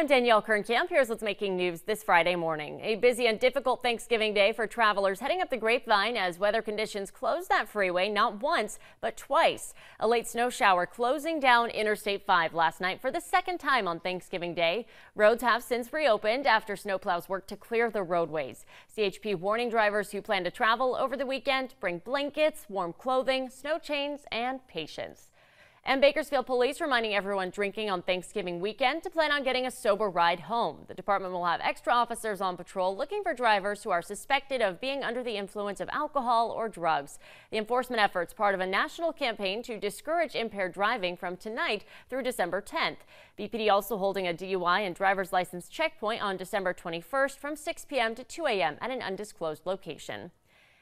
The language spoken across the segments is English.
I'm Danielle Kernkamp. Here's what's making news this Friday morning. A busy and difficult Thanksgiving day for travelers heading up the Grapevine as weather conditions closed that freeway not once, but twice. A late snow shower closing down Interstate 5 last night for the second time on Thanksgiving Day. Roads have since reopened after snowplows worked to clear the roadways. CHP warning drivers who plan to travel over the weekend bring blankets, warm clothing, snow chains, and patience. And Bakersfield police reminding everyone drinking on Thanksgiving weekend to plan on getting a sober ride home. The department will have extra officers on patrol looking for drivers who are suspected of being under the influence of alcohol or drugs. The enforcement efforts part of a national campaign to discourage impaired driving from tonight through December 10th. BPD also holding a DUI and driver's license checkpoint on December 21st from 6 p.m. to 2 a.m. at an undisclosed location.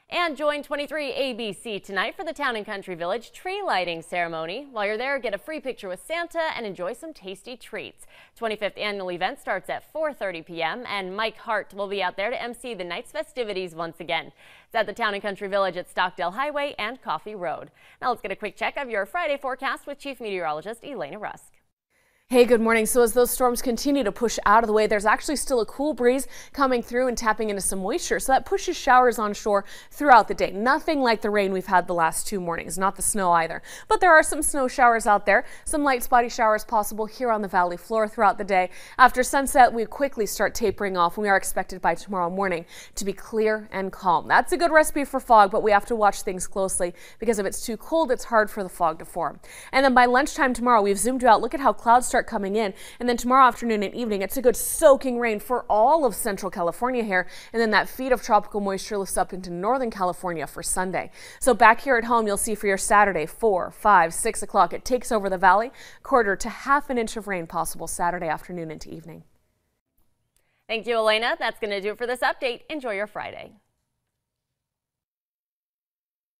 And join 23 ABC tonight for the Town and Country Village tree lighting ceremony. While you're there, get a free picture with Santa and enjoy some tasty treats. 25th annual event starts at 4.30 p.m. and Mike Hart will be out there to MC the night's festivities once again. It's at the Town and Country Village at Stockdale Highway and Coffee Road. Now let's get a quick check of your Friday forecast with Chief Meteorologist Elena Rusk. Hey, good morning. So as those storms continue to push out of the way, there's actually still a cool breeze coming through and tapping into some moisture. So that pushes showers onshore throughout the day. Nothing like the rain we've had the last two mornings, not the snow either. But there are some snow showers out there, some light spotty showers possible here on the valley floor throughout the day. After sunset, we quickly start tapering off. We are expected by tomorrow morning to be clear and calm. That's a good recipe for fog, but we have to watch things closely because if it's too cold, it's hard for the fog to form. And then by lunchtime tomorrow, we've zoomed you out. Look at how clouds start start coming in. And then tomorrow afternoon and evening, it's a good soaking rain for all of central California here. And then that feed of tropical moisture lifts up into northern California for Sunday. So back here at home, you'll see for your Saturday, 4, 5, 6 o'clock, it takes over the valley, quarter to half an inch of rain possible Saturday afternoon into evening. Thank you, Elena. That's going to do it for this update. Enjoy your Friday.